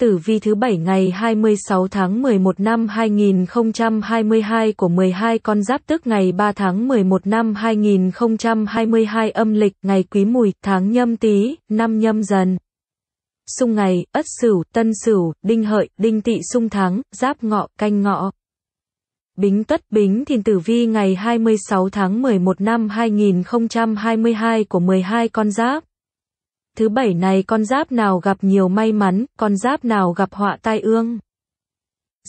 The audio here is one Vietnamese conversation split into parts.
Tử vi thứ 7 ngày 26 tháng 11 năm 2022 của 12 con giáp tức ngày 3 tháng 11 năm 2022 âm lịch ngày Quý Mùi, tháng Nhâm Tý, năm Nhâm Dần. Xung ngày, Ất Sửu, Tân Sửu, Đinh Hợi, Đinh Tỵ xung tháng, Giáp Ngọ, Canh Ngọ. Bính Tất Bính Thìn Tử Vi ngày 26 tháng 11 năm 2022 của 12 con giáp thứ bảy này con giáp nào gặp nhiều may mắn, con giáp nào gặp họa tai ương.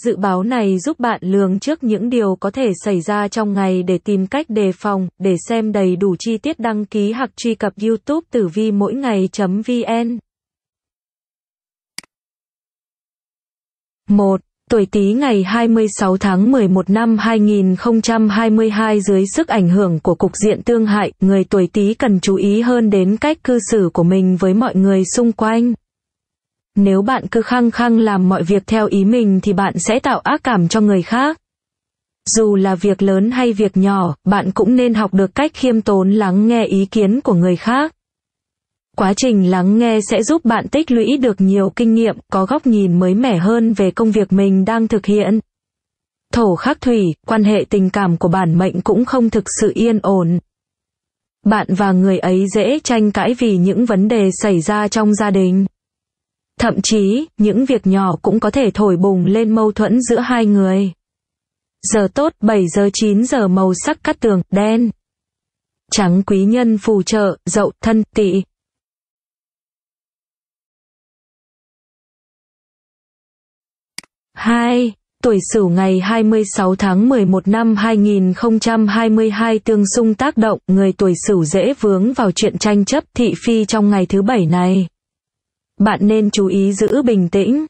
Dự báo này giúp bạn lường trước những điều có thể xảy ra trong ngày để tìm cách đề phòng, để xem đầy đủ chi tiết đăng ký hoặc truy cập youtube tử vi mỗi ngày.vn 1. Tuổi Tý ngày 26 tháng 11 năm 2022 dưới sức ảnh hưởng của cục diện tương hại, người tuổi Tý cần chú ý hơn đến cách cư xử của mình với mọi người xung quanh. Nếu bạn cứ khăng khăng làm mọi việc theo ý mình thì bạn sẽ tạo ác cảm cho người khác. Dù là việc lớn hay việc nhỏ, bạn cũng nên học được cách khiêm tốn lắng nghe ý kiến của người khác. Quá trình lắng nghe sẽ giúp bạn tích lũy được nhiều kinh nghiệm, có góc nhìn mới mẻ hơn về công việc mình đang thực hiện. Thổ khắc thủy, quan hệ tình cảm của bản mệnh cũng không thực sự yên ổn. Bạn và người ấy dễ tranh cãi vì những vấn đề xảy ra trong gia đình. Thậm chí, những việc nhỏ cũng có thể thổi bùng lên mâu thuẫn giữa hai người. Giờ tốt 7 giờ 9 giờ màu sắc cắt tường, đen. Trắng quý nhân phù trợ, dậu, thân, tỵ. 2. Tuổi Sửu ngày 26 tháng 11 năm 2022 tương xung tác động, người tuổi Sửu dễ vướng vào chuyện tranh chấp thị phi trong ngày thứ bảy này. Bạn nên chú ý giữ bình tĩnh.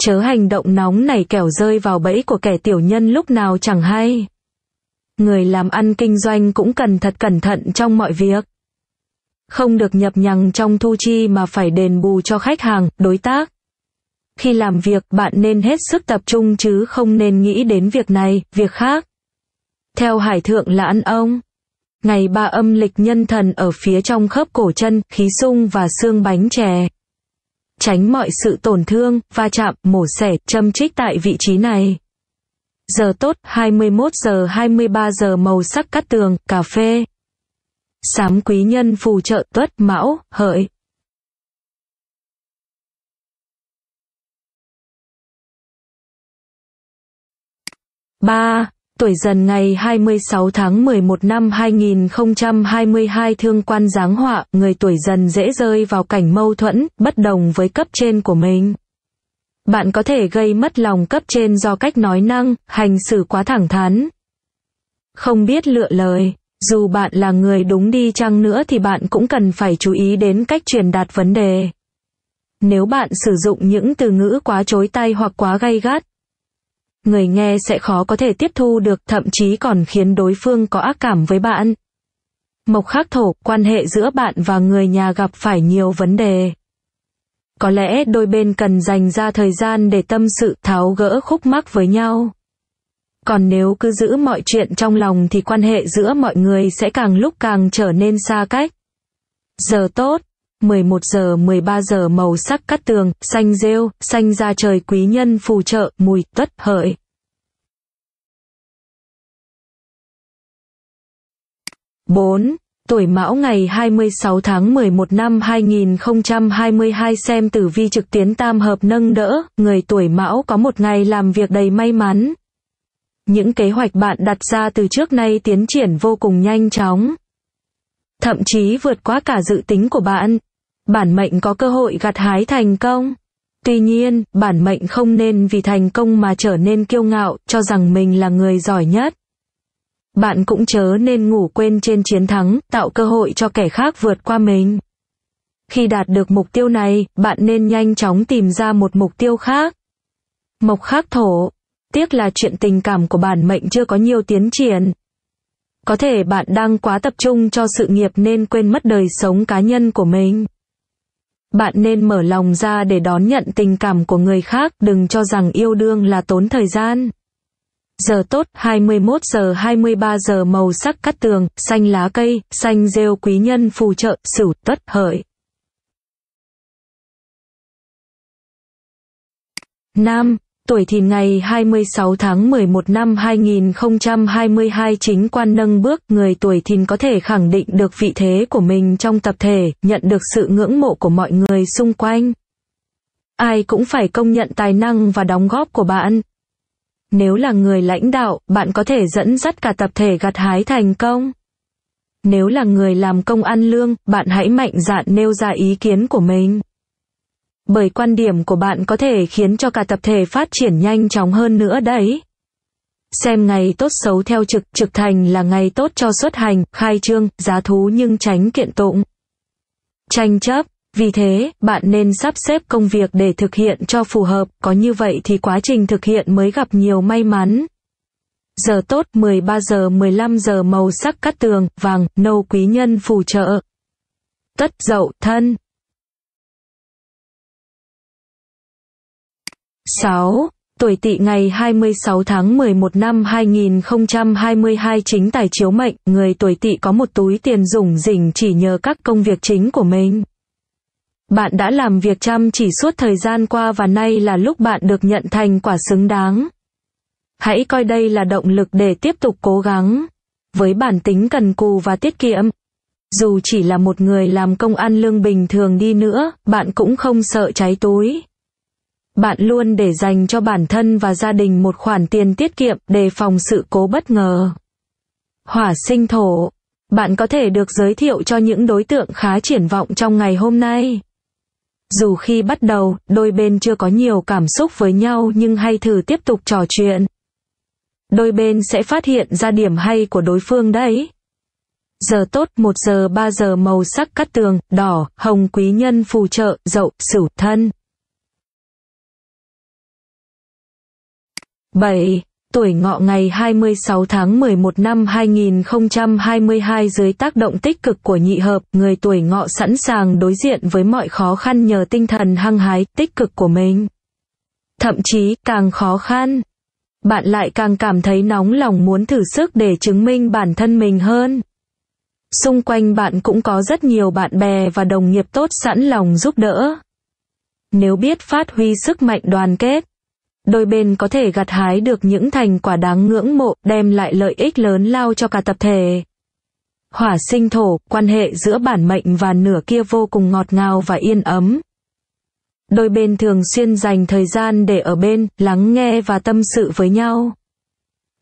Chớ hành động nóng này kẻo rơi vào bẫy của kẻ tiểu nhân lúc nào chẳng hay. Người làm ăn kinh doanh cũng cần thật cẩn thận trong mọi việc. Không được nhập nhằng trong thu chi mà phải đền bù cho khách hàng, đối tác khi làm việc bạn nên hết sức tập trung chứ không nên nghĩ đến việc này, việc khác. Theo Hải Thượng Lãn Ông, ngày ba âm lịch nhân thần ở phía trong khớp cổ chân, khí sung và xương bánh chè. Tránh mọi sự tổn thương, va chạm, mổ xẻ, châm trích tại vị trí này. Giờ tốt 21 giờ 23 giờ màu sắc cắt tường, cà phê. Sám quý nhân phù trợ tuất mão, hợi. 3. Tuổi dần ngày 26 tháng 11 năm 2022 thương quan giáng họa, người tuổi dần dễ rơi vào cảnh mâu thuẫn, bất đồng với cấp trên của mình. Bạn có thể gây mất lòng cấp trên do cách nói năng, hành xử quá thẳng thắn. Không biết lựa lời, dù bạn là người đúng đi chăng nữa thì bạn cũng cần phải chú ý đến cách truyền đạt vấn đề. Nếu bạn sử dụng những từ ngữ quá chối tay hoặc quá gay gắt, người nghe sẽ khó có thể tiếp thu được, thậm chí còn khiến đối phương có ác cảm với bạn. Mộc khắc thổ, quan hệ giữa bạn và người nhà gặp phải nhiều vấn đề. Có lẽ đôi bên cần dành ra thời gian để tâm sự tháo gỡ khúc mắc với nhau. Còn nếu cứ giữ mọi chuyện trong lòng thì quan hệ giữa mọi người sẽ càng lúc càng trở nên xa cách. Giờ tốt 11 giờ 13 giờ màu sắc cắt tường, xanh rêu, xanh ra trời quý nhân phù trợ, mùi, tất, hợi. bốn Tuổi Mão ngày 26 tháng 11 năm 2022 xem tử vi trực tiến tam hợp nâng đỡ, người tuổi Mão có một ngày làm việc đầy may mắn. Những kế hoạch bạn đặt ra từ trước nay tiến triển vô cùng nhanh chóng. Thậm chí vượt quá cả dự tính của bạn, bản mệnh có cơ hội gặt hái thành công. Tuy nhiên, bản mệnh không nên vì thành công mà trở nên kiêu ngạo, cho rằng mình là người giỏi nhất. Bạn cũng chớ nên ngủ quên trên chiến thắng, tạo cơ hội cho kẻ khác vượt qua mình. Khi đạt được mục tiêu này, bạn nên nhanh chóng tìm ra một mục tiêu khác. Mộc khác thổ. Tiếc là chuyện tình cảm của bản mệnh chưa có nhiều tiến triển. Có thể bạn đang quá tập trung cho sự nghiệp nên quên mất đời sống cá nhân của mình. Bạn nên mở lòng ra để đón nhận tình cảm của người khác, đừng cho rằng yêu đương là tốn thời gian. Giờ tốt 21 giờ 23 giờ màu sắc cắt tường, xanh lá cây, xanh rêu quý nhân phù trợ, sửu tuất hợi. Nam, tuổi thìn ngày 26 tháng 11 năm 2022 chính quan nâng bước, người tuổi thìn có thể khẳng định được vị thế của mình trong tập thể, nhận được sự ngưỡng mộ của mọi người xung quanh. Ai cũng phải công nhận tài năng và đóng góp của bạn. Nếu là người lãnh đạo, bạn có thể dẫn dắt cả tập thể gặt hái thành công. Nếu là người làm công ăn lương, bạn hãy mạnh dạn nêu ra ý kiến của mình bởi quan điểm của bạn có thể khiến cho cả tập thể phát triển nhanh chóng hơn nữa đấy. Xem ngày tốt xấu theo trực, trực thành là ngày tốt cho xuất hành, khai trương, giá thú nhưng tránh kiện tụng. Tranh chấp, vì thế, bạn nên sắp xếp công việc để thực hiện cho phù hợp, có như vậy thì quá trình thực hiện mới gặp nhiều may mắn. Giờ tốt 13 giờ 15 giờ màu sắc cắt tường, vàng, nâu quý nhân phù trợ. Tất dậu, thân. 6. Tuổi tỵ ngày 26 tháng 11 năm 2022 chính tài chiếu mệnh, người tuổi tỵ có một túi tiền rủng rỉnh chỉ nhờ các công việc chính của mình. Bạn đã làm việc chăm chỉ suốt thời gian qua và nay là lúc bạn được nhận thành quả xứng đáng. Hãy coi đây là động lực để tiếp tục cố gắng. Với bản tính cần cù và tiết kiệm, dù chỉ là một người làm công ăn lương bình thường đi nữa, bạn cũng không sợ cháy túi. Bạn luôn để dành cho bản thân và gia đình một khoản tiền tiết kiệm để phòng sự cố bất ngờ. Hỏa sinh thổ. Bạn có thể được giới thiệu cho những đối tượng khá triển vọng trong ngày hôm nay. Dù khi bắt đầu, đôi bên chưa có nhiều cảm xúc với nhau nhưng hay thử tiếp tục trò chuyện. Đôi bên sẽ phát hiện ra điểm hay của đối phương đấy. Giờ tốt 1 giờ 3 giờ màu sắc cắt tường, đỏ, hồng quý nhân phù trợ, dậu, sửu thân. 7. Tuổi ngọ ngày 26 tháng 11 năm 2022 dưới tác động tích cực của nhị hợp, người tuổi ngọ sẵn sàng đối diện với mọi khó khăn nhờ tinh thần hăng hái, tích cực của mình. Thậm chí, càng khó khăn, bạn lại càng cảm thấy nóng lòng muốn thử sức để chứng minh bản thân mình hơn. Xung quanh bạn cũng có rất nhiều bạn bè và đồng nghiệp tốt sẵn lòng giúp đỡ. Nếu biết phát huy sức mạnh đoàn kết, đôi bên có thể gặt hái được những thành quả đáng ngưỡng mộ, đem lại lợi ích lớn lao cho cả tập thể. Hỏa sinh thổ, quan hệ giữa bản mệnh và nửa kia vô cùng ngọt ngào và yên ấm. Đôi bên thường xuyên dành thời gian để ở bên, lắng nghe và tâm sự với nhau.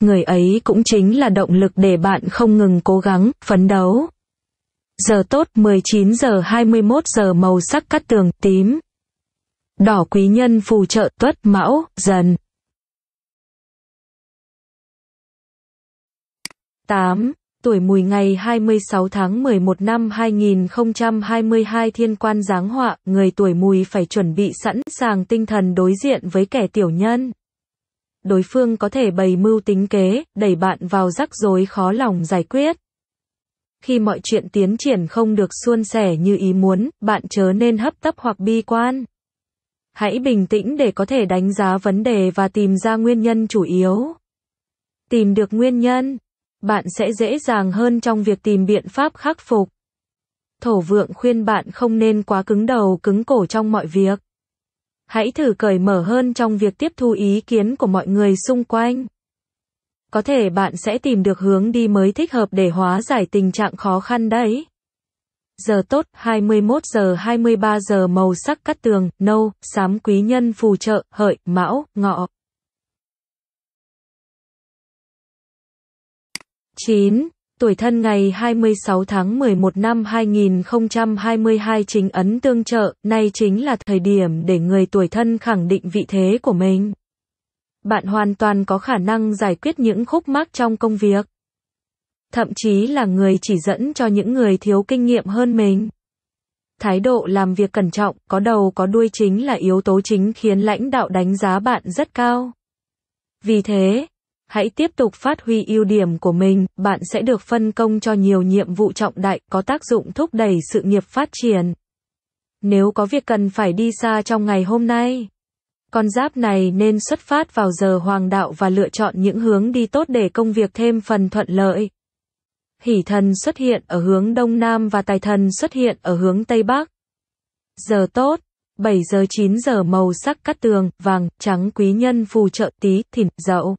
Người ấy cũng chính là động lực để bạn không ngừng cố gắng, phấn đấu. Giờ tốt 19 giờ 21 giờ màu sắc cắt tường tím đỏ quý nhân phù trợ tuất mão, dần. 8. Tuổi mùi ngày 26 tháng 11 năm 2022 thiên quan giáng họa, người tuổi mùi phải chuẩn bị sẵn sàng tinh thần đối diện với kẻ tiểu nhân. Đối phương có thể bày mưu tính kế, đẩy bạn vào rắc rối khó lòng giải quyết. Khi mọi chuyện tiến triển không được suôn sẻ như ý muốn, bạn chớ nên hấp tấp hoặc bi quan. Hãy bình tĩnh để có thể đánh giá vấn đề và tìm ra nguyên nhân chủ yếu. Tìm được nguyên nhân, bạn sẽ dễ dàng hơn trong việc tìm biện pháp khắc phục. Thổ vượng khuyên bạn không nên quá cứng đầu cứng cổ trong mọi việc. Hãy thử cởi mở hơn trong việc tiếp thu ý kiến của mọi người xung quanh. Có thể bạn sẽ tìm được hướng đi mới thích hợp để hóa giải tình trạng khó khăn đấy giờ tốt 21 giờ 23 giờ màu sắc cắt tường, nâu, xám quý nhân phù trợ, hợi, mão, ngọ. 9. Tuổi thân ngày 26 tháng 11 năm 2022 chính ấn tương trợ, nay chính là thời điểm để người tuổi thân khẳng định vị thế của mình. Bạn hoàn toàn có khả năng giải quyết những khúc mắc trong công việc thậm chí là người chỉ dẫn cho những người thiếu kinh nghiệm hơn mình. Thái độ làm việc cẩn trọng, có đầu có đuôi chính là yếu tố chính khiến lãnh đạo đánh giá bạn rất cao. Vì thế, hãy tiếp tục phát huy ưu điểm của mình, bạn sẽ được phân công cho nhiều nhiệm vụ trọng đại có tác dụng thúc đẩy sự nghiệp phát triển. Nếu có việc cần phải đi xa trong ngày hôm nay, con giáp này nên xuất phát vào giờ hoàng đạo và lựa chọn những hướng đi tốt để công việc thêm phần thuận lợi. Hỷ thần xuất hiện ở hướng đông nam và tài thần xuất hiện ở hướng tây bắc. Giờ tốt, 7 giờ 9 giờ màu sắc cắt tường, vàng, trắng quý nhân phù trợ tí, thìn, dậu.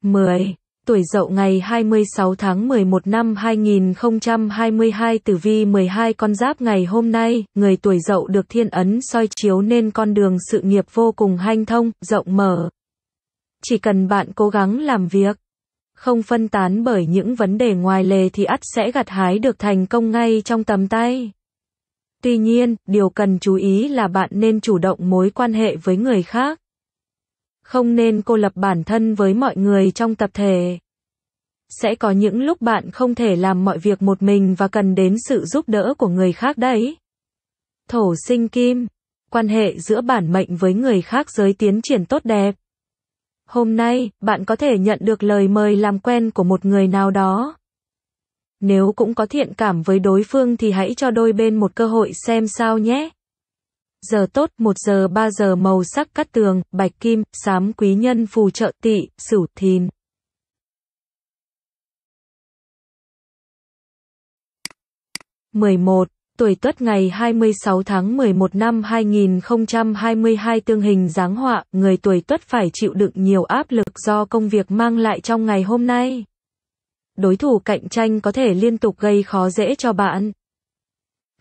mười Tuổi dậu ngày 26 tháng 11 năm 2022 tử vi 12 con giáp ngày hôm nay, người tuổi dậu được thiên ấn soi chiếu nên con đường sự nghiệp vô cùng hanh thông, rộng mở, chỉ cần bạn cố gắng làm việc, không phân tán bởi những vấn đề ngoài lề thì ắt sẽ gặt hái được thành công ngay trong tầm tay. Tuy nhiên, điều cần chú ý là bạn nên chủ động mối quan hệ với người khác. Không nên cô lập bản thân với mọi người trong tập thể. Sẽ có những lúc bạn không thể làm mọi việc một mình và cần đến sự giúp đỡ của người khác đấy. Thổ sinh kim, quan hệ giữa bản mệnh với người khác giới tiến triển tốt đẹp. Hôm nay, bạn có thể nhận được lời mời làm quen của một người nào đó. Nếu cũng có thiện cảm với đối phương thì hãy cho đôi bên một cơ hội xem sao nhé. Giờ tốt 1 giờ 3 giờ màu sắc cắt tường, bạch kim, xám quý nhân phù trợ tỵ, sửu thìn. mười một Tuổi Tuất ngày 26 tháng 11 năm 2022 tương hình giáng họa, người tuổi Tuất phải chịu đựng nhiều áp lực do công việc mang lại trong ngày hôm nay. Đối thủ cạnh tranh có thể liên tục gây khó dễ cho bạn,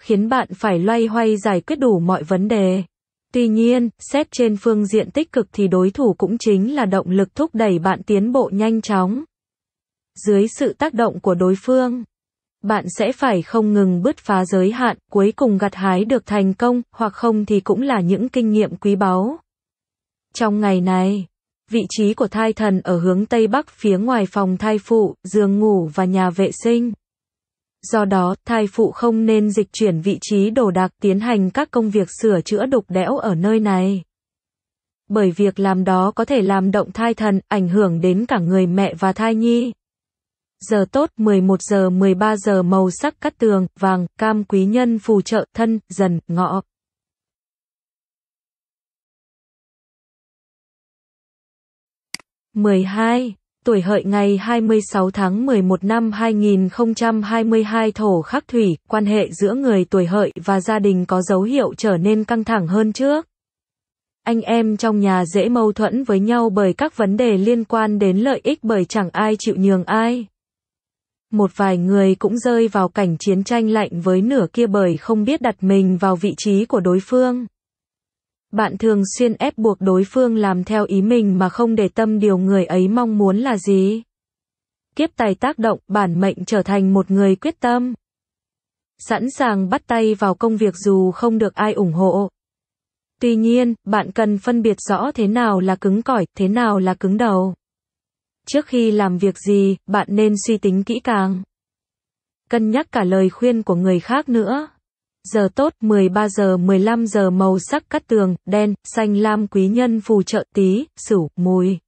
khiến bạn phải loay hoay giải quyết đủ mọi vấn đề. Tuy nhiên, xét trên phương diện tích cực thì đối thủ cũng chính là động lực thúc đẩy bạn tiến bộ nhanh chóng. Dưới sự tác động của đối phương bạn sẽ phải không ngừng bứt phá giới hạn, cuối cùng gặt hái được thành công, hoặc không thì cũng là những kinh nghiệm quý báu. Trong ngày này, vị trí của thai thần ở hướng Tây Bắc phía ngoài phòng thai phụ, giường ngủ và nhà vệ sinh. Do đó, thai phụ không nên dịch chuyển vị trí đồ đạc tiến hành các công việc sửa chữa đục đẽo ở nơi này. Bởi việc làm đó có thể làm động thai thần, ảnh hưởng đến cả người mẹ và thai nhi giờ tốt 11 giờ 13 giờ màu sắc cắt tường, vàng, cam quý nhân phù trợ, thân, dần, ngọ. mười hai tuổi hợi ngày 26 tháng 11 năm 2022 thổ khắc thủy, quan hệ giữa người tuổi hợi và gia đình có dấu hiệu trở nên căng thẳng hơn trước. Anh em trong nhà dễ mâu thuẫn với nhau bởi các vấn đề liên quan đến lợi ích bởi chẳng ai chịu nhường ai một vài người cũng rơi vào cảnh chiến tranh lạnh với nửa kia bởi không biết đặt mình vào vị trí của đối phương. Bạn thường xuyên ép buộc đối phương làm theo ý mình mà không để tâm điều người ấy mong muốn là gì. Kiếp tài tác động, bản mệnh trở thành một người quyết tâm. Sẵn sàng bắt tay vào công việc dù không được ai ủng hộ. Tuy nhiên, bạn cần phân biệt rõ thế nào là cứng cỏi, thế nào là cứng đầu. Trước khi làm việc gì, bạn nên suy tính kỹ càng. Cân nhắc cả lời khuyên của người khác nữa. Giờ tốt 13 giờ 15 giờ màu sắc cắt tường, đen, xanh lam quý nhân phù trợ tí, sửu, mùi.